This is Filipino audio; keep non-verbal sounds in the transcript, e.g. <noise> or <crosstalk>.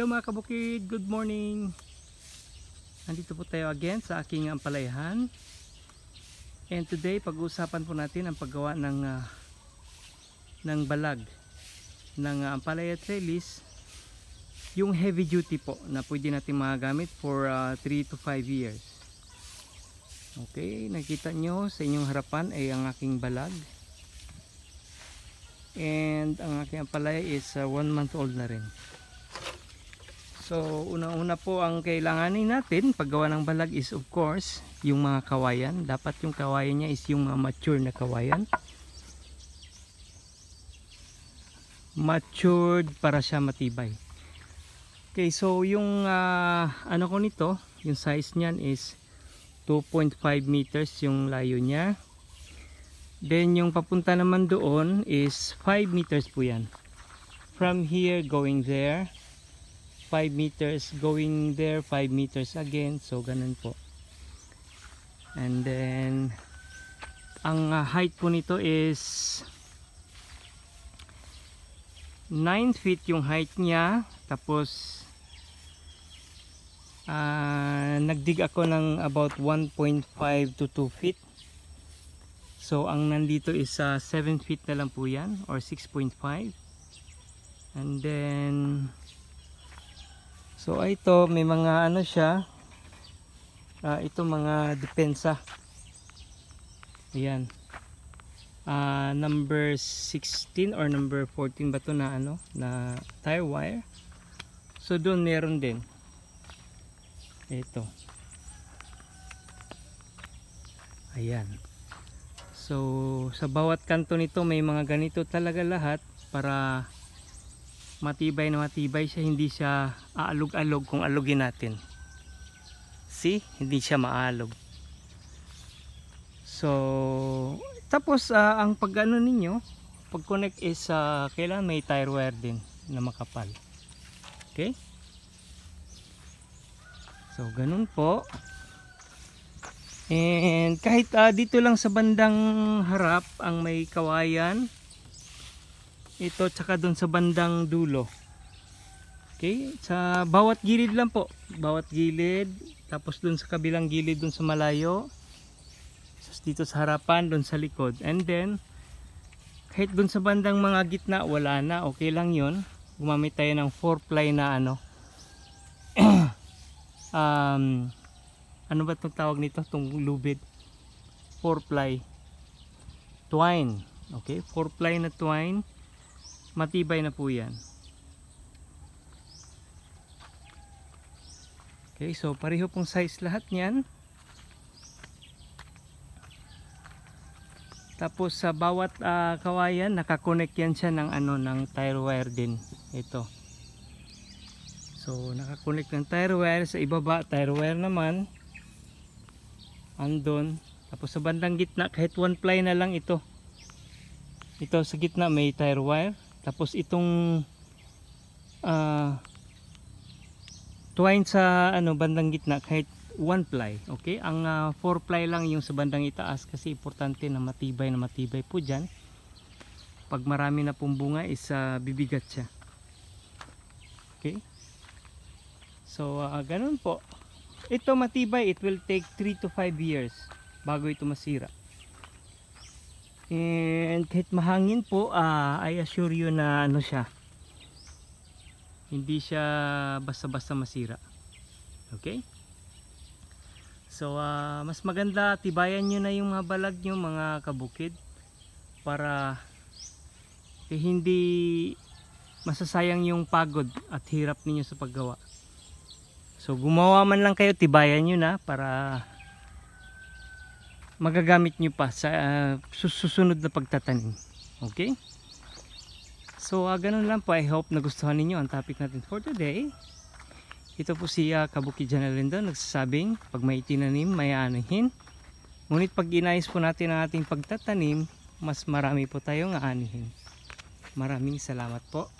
Hello mga kabukid, good morning Nandito po tayo again sa aking ampalayahan And today pag-uusapan po natin ang paggawa ng uh, ng balag ng uh, ampalaya trellis yung heavy duty po na pwede natin magagamit for 3 uh, ah, to 5 years Okay, nakita nyo sa inyong harapan ay ang aking balag and ang aking ampalaya is 1 uh, month old na rin So, una-una po ang kailanganin natin paggawa ng balag is of course, yung mga kawayan. Dapat yung kawayan niya is yung mga mature na kawayan. Matured para siya matibay. Okay, so yung uh, ano ko nito, yung size niyan is 2.5 meters yung layo niya. Then yung papunta naman doon is 5 meters po yan. From here going there 5 meters going there 5 meters again so ganun po and then ang uh, height po nito is 9 feet yung height niya tapos uh, nagdig ako ng about 1.5 to 2 feet so ang nandito is uh, 7 feet na lang po yan or 6.5 and then So ah, ito may mga ano siya. Uh, ito mga depensa. Ayan. Uh, number 16 or number 14 ba to na ano na tire wire. So doon meron din. Ito. Ayan. So sa bawat kanto nito may mga ganito talaga lahat para matibay na matibay siya hindi siya aalog-alog kung alugin natin see hindi siya maalog so tapos uh, ang pagano ninyo pag connect is uh, kailangan may tire wire din na makapal okay so ganun po and kahit uh, dito lang sa bandang harap ang may kawayan ito tsaka doon sa bandang dulo okay sa bawat gilid lang po bawat gilid tapos doon sa kabilang gilid doon sa malayo tapos dito sa harapan doon sa likod and then kahit doon sa bandang mga gitna wala na okay lang yon gumamit tayo ng 4 ply na ano <clears throat> um, ano ba itong tawag nito itong lubid 4 ply twine okay 4 ply na twine matibay na po yan okay so pareho pong size lahat niyan tapos sa bawat uh, kawayan nakakonect yan siya ng ano ng tire wire din ito so nakakonect ng tire wire sa ibaba tire wire naman andon tapos sa bandang gitna kahit one ply na lang ito ito sa gitna may tire wire tapos itong uh, ah, twine sa ano bandang gitna kahit one ply okay ang uh, four ply lang yung sa bandang itaas kasi importante na matibay na matibay po dyan pag marami na pong bunga is uh, bibigat siya okay so uh, ganun po ito matibay it will take 3 to 5 years bago ito masira and kahit mahangin po uh, I assure you na ano siya hindi siya basta basta masira okay so uh, mas maganda tibayan nyo na yung mga balag nyo mga kabukid para eh, hindi masasayang yung pagod at hirap ninyo sa paggawa so gumawa man lang kayo tibayan nyo na para magagamit nyo pa sa uh, susunod na pagtatanim okay so uh, ganun lang po I hope nagustuhan ninyo ang topic natin for today ito po si uh, Kabuki Janalindo nagsasabing pag may itinanim may aanihin ngunit pag inayos po natin ang ating pagtatanim mas marami po tayong aanihin maraming salamat po